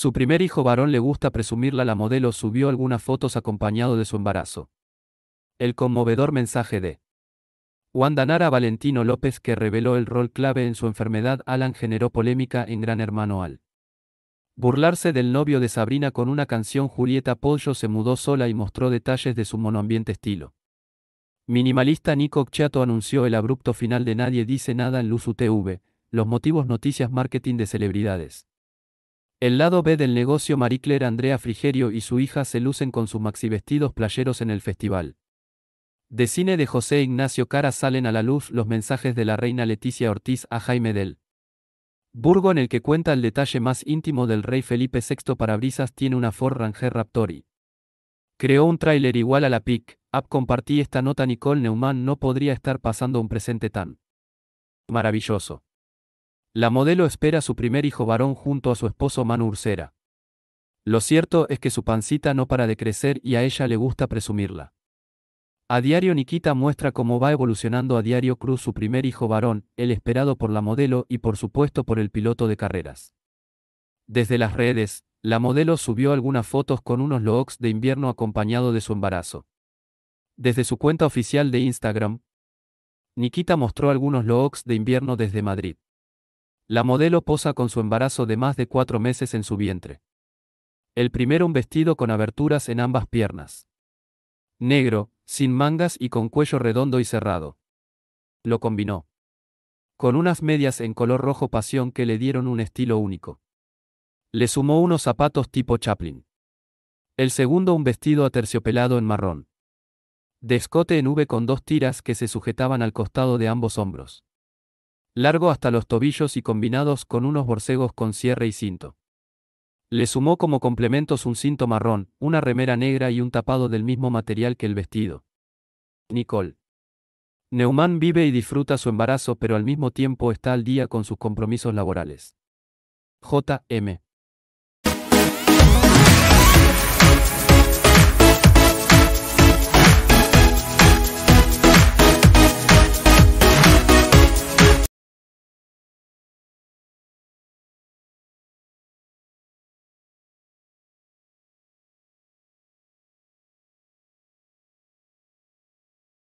Su primer hijo varón le gusta presumirla la modelo subió algunas fotos acompañado de su embarazo. El conmovedor mensaje de Wanda Nara Valentino López que reveló el rol clave en su enfermedad Alan generó polémica en Gran Hermano Al. Burlarse del novio de Sabrina con una canción Julieta Pollo se mudó sola y mostró detalles de su monoambiente estilo. Minimalista Nico Chato anunció el abrupto final de Nadie dice nada en Luz UTV, los motivos noticias marketing de celebridades. El lado B del negocio Marie Andrea Frigerio y su hija se lucen con sus maxivestidos playeros en el festival. De cine de José Ignacio Cara salen a la luz los mensajes de la reina Leticia Ortiz a Jaime del Burgo en el que cuenta el detalle más íntimo del rey Felipe VI Parabrisas tiene una Ford Ranger Raptori. Creó un tráiler igual a la PIC, app compartí esta nota Nicole Neumann no podría estar pasando un presente tan maravilloso. La modelo espera su primer hijo varón junto a su esposo Manu Ursera. Lo cierto es que su pancita no para de crecer y a ella le gusta presumirla. A diario Nikita muestra cómo va evolucionando a diario Cruz su primer hijo varón, el esperado por la modelo y por supuesto por el piloto de carreras. Desde las redes, la modelo subió algunas fotos con unos looks de invierno acompañado de su embarazo. Desde su cuenta oficial de Instagram, Nikita mostró algunos looks de invierno desde Madrid. La modelo posa con su embarazo de más de cuatro meses en su vientre. El primero un vestido con aberturas en ambas piernas. Negro, sin mangas y con cuello redondo y cerrado. Lo combinó. Con unas medias en color rojo pasión que le dieron un estilo único. Le sumó unos zapatos tipo Chaplin. El segundo un vestido aterciopelado en marrón. De escote en V con dos tiras que se sujetaban al costado de ambos hombros largo hasta los tobillos y combinados con unos borcegos con cierre y cinto. Le sumó como complementos un cinto marrón, una remera negra y un tapado del mismo material que el vestido. Nicole. Neumann vive y disfruta su embarazo pero al mismo tiempo está al día con sus compromisos laborales. J.M.